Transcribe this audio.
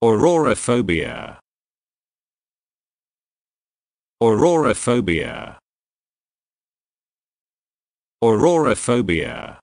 Aurorophobia. Aurorophobia. Aurorophobia.